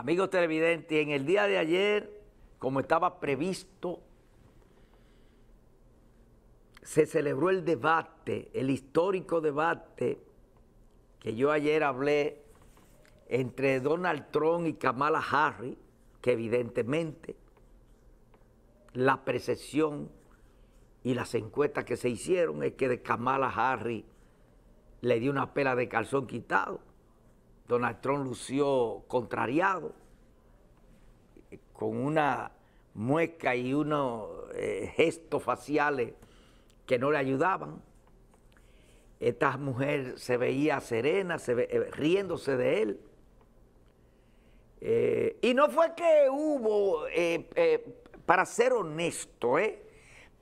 Amigos televidentes, en el día de ayer, como estaba previsto, se celebró el debate, el histórico debate que yo ayer hablé entre Donald Trump y Kamala Harris, que evidentemente la percepción y las encuestas que se hicieron es que de Kamala Harris le dio una pela de calzón quitado Donald Trump lució contrariado, con una mueca y unos eh, gestos faciales que no le ayudaban. Esta mujer se veía serena, eh, riéndose de él. Eh, y no fue que hubo, para ser honesto,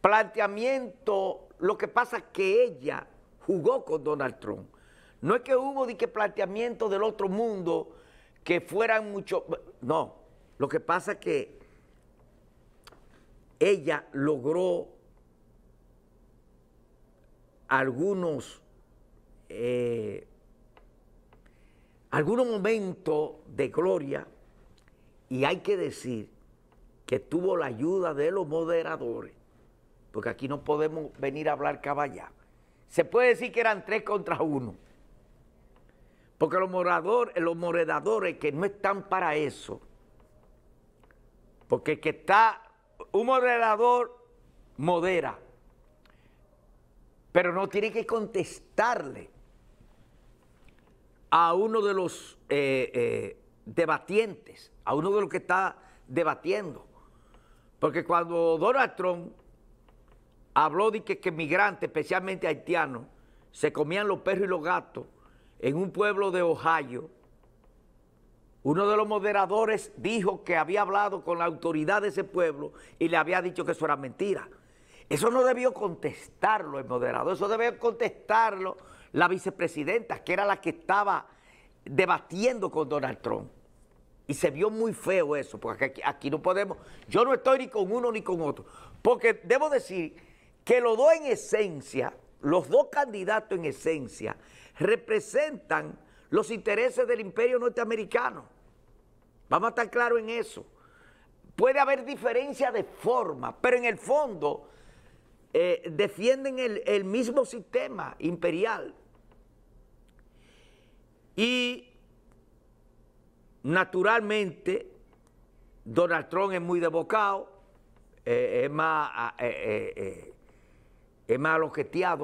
planteamiento, lo que pasa es que ella jugó con Donald Trump no es que hubo de que planteamientos del otro mundo que fueran mucho. No. Lo que pasa es que ella logró algunos. Eh, algunos momentos de gloria y hay que decir que tuvo la ayuda de los moderadores, porque aquí no podemos venir a hablar caballá. Se puede decir que eran tres contra uno. Porque los moradores, eh, los que no están para eso, porque que está, un moderador modera, pero no tiene que contestarle a uno de los eh, eh, debatientes, a uno de los que está debatiendo. Porque cuando Donald Trump habló de que, que migrantes, especialmente haitianos, se comían los perros y los gatos, en un pueblo de Ohio, uno de los moderadores dijo que había hablado con la autoridad de ese pueblo y le había dicho que eso era mentira. Eso no debió contestarlo el moderador, eso debió contestarlo la vicepresidenta, que era la que estaba debatiendo con Donald Trump. Y se vio muy feo eso, porque aquí, no podemos, yo no estoy ni con uno ni con otro, porque debo decir que lo dos en esencia los dos candidatos en esencia representan los intereses del imperio norteamericano. Vamos a estar claros en eso. Puede haber diferencia de forma, pero en el fondo eh, defienden el, mismo sistema imperial. Y naturalmente Donald Trump es muy debocado, eh, es más ah, eh, es más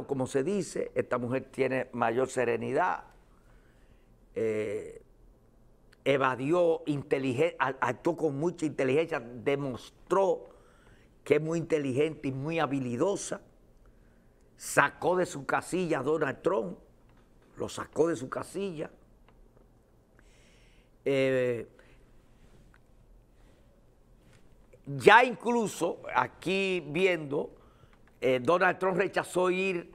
como se dice, esta mujer tiene mayor serenidad, eh, evadió evadió, actuó con mucha inteligencia, demostró que es muy inteligente y muy habilidosa, sacó de su casilla a Donald Trump, lo sacó de su casilla. Eh, ya incluso aquí viendo eh, Donald Trump rechazó ir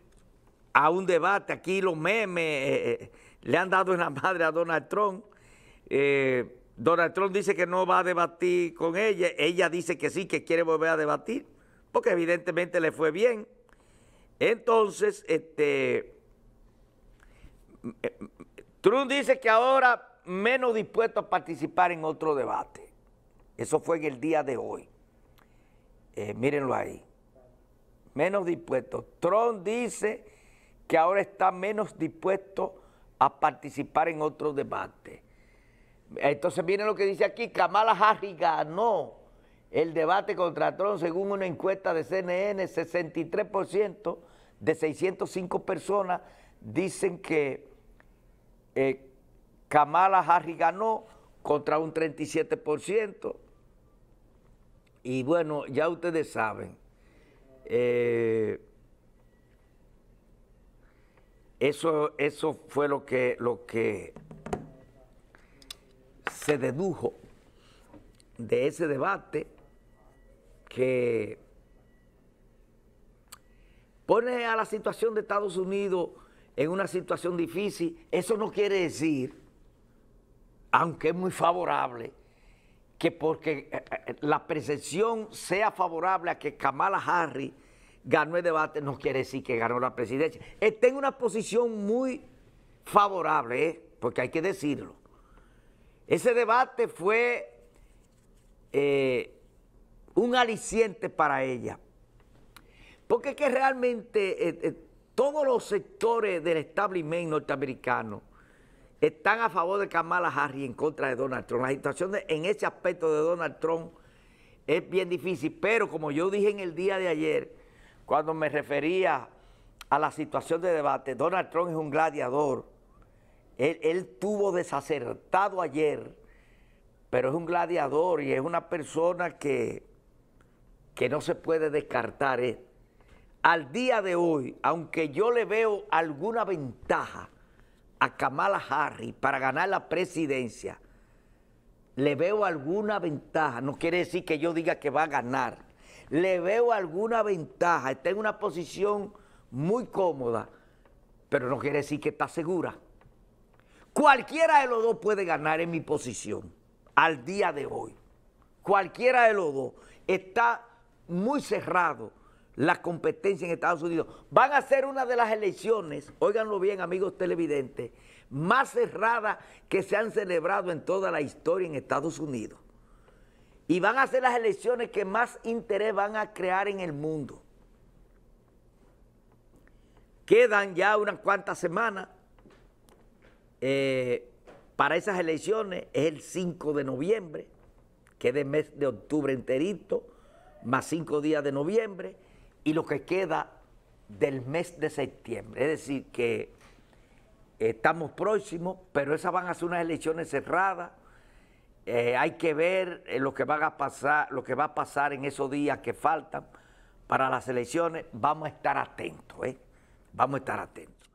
a un debate. Aquí los memes eh, eh, le han dado en la madre a Donald Trump. Donald Trump dice que no va a debatir con ella. Ella dice que sí, que quiere volver a debatir, porque evidentemente le fue bien. Entonces, este, Trump dice que ahora menos dispuesto a participar en otro debate. Eso fue en el día de hoy. mírenlo ahí menos dispuesto. Trump dice que ahora está menos dispuesto a participar en otro debate, Entonces viene lo que dice aquí, Kamala Harris ganó el debate contra Trump según una encuesta de CNN, 63% de 605 personas dicen que eh, Kamala Harris ganó contra un 37%. Y bueno, ya ustedes saben. Eh, eso, eso fue lo que, lo que se dedujo de ese debate que pone a la situación de Estados Unidos en una situación difícil. Eso no quiere decir, aunque es muy favorable, que porque eh, eh, la percepción sea favorable a que Kamala Harris ganó el debate, no quiere decir que ganó la presidencia. Está eh, en una posición muy favorable, porque hay que decirlo. Ese debate fue un aliciente para ella, porque es que realmente todos los sectores del establishment norteamericano están a favor de Kamala Harris en contra de Donald Trump. La situación en ese aspecto de Donald Trump es bien difícil, pero como yo dije en el día de ayer, cuando me refería a la situación de debate, Donald Trump es un gladiador. Él, él tuvo desacertado ayer, pero es un gladiador y es una persona que, que no se puede descartar. Eh, al día de hoy, aunque yo le veo alguna ventaja, a Kamala Harris para ganar la presidencia, le veo alguna ventaja, no quiere decir que yo diga que va a ganar, le veo alguna ventaja, está en una posición muy cómoda, pero no quiere decir que está segura. Cualquiera de los dos puede ganar en mi posición al día de hoy. Cualquiera de los dos está muy cerrado la competencia en Estados Unidos. Van a ser una de las elecciones, óiganlo bien amigos televidentes, más cerradas que se han celebrado en toda la historia en Estados Unidos. Y van a ser las elecciones que más interés van a crear en el mundo. Quedan ya unas cuantas semanas eh, para esas elecciones, es el 5 de noviembre, que mes de octubre enterito, más 5 días de noviembre, y lo que queda del mes de septiembre. Es decir, que estamos próximos, pero esas van a ser unas elecciones cerradas. Eh, hay que ver eh, lo que, a pasar, lo que va a pasar en esos días que faltan para las elecciones. Vamos a estar atentos, ¿eh? Vamos a estar atentos.